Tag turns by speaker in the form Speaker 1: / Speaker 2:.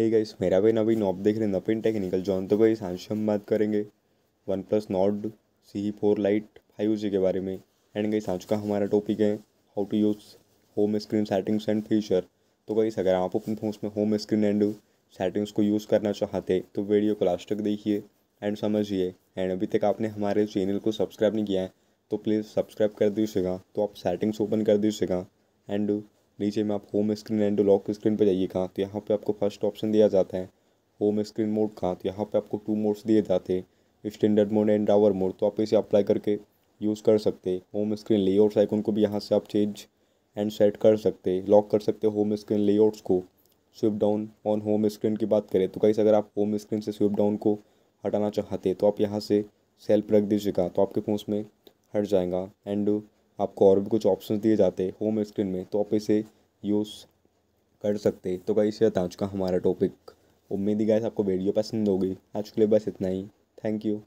Speaker 1: हे hey guys मेरा भी नवीन आप देख रहे हैं नपिन टेक्निकल जॉन तो भाई आज हम बात करेंगे OnePlus Nord C four lite five G के बारे में एंड गाइस आज का हमारा टॉपिक है how to use home screen settings and feature तो गाइस अगर आप अपने फोन में होम स्क्रीन एंड सेटिंग्स को यूज़ करना चाहते तो वीडियो को लास्ट तक देखिए एंड समझिए एंड अभी तक आपने हमारे चैनल को सब्सक्राइब नहीं किया है तो प्लीज़ सब्सक्राइब कर दीजिएगा तो आप सेटिंग्स ओपन कर दीजिएगा एंड नीचे में आप home screen and lock screen पर जाइए कहाँ तो यहाँ पे आपको फर्स्ट ऑप्शन दिया जाता है होम स्क्रीन मोड कहाँ तो यहाँ पे आपको टू मोड्स दिए जाते हैं standard mode and our mode तो आप इसे अप्लाई करके यूज़ कर सकते होम स्क्रीन लेआउट्स आइकन को भी यहाँ से आप चेंज एंड सेट कर सकते लॉक कर सकते होम स्क्रीन लेआउट्स को swipe down on home screen की बात करें तो कहीं अगर आप होम स्क्रीन से स्विप डाउन को हटाना चाहते तो आप यहाँ से सेल्फ रख दीजिएगा तो आपके फोन में हट जाएगा एंड आपको और भी कुछ ऑप्शन दिए जाते हैं होम स्क्रीन में तो आप इसे यूज़ कर सकते तो गाइस ये था आज का हमारा टॉपिक उम्मीद ही गाइस आपको वीडियो पसंद होगी आज के लिए बस इतना ही थैंक यू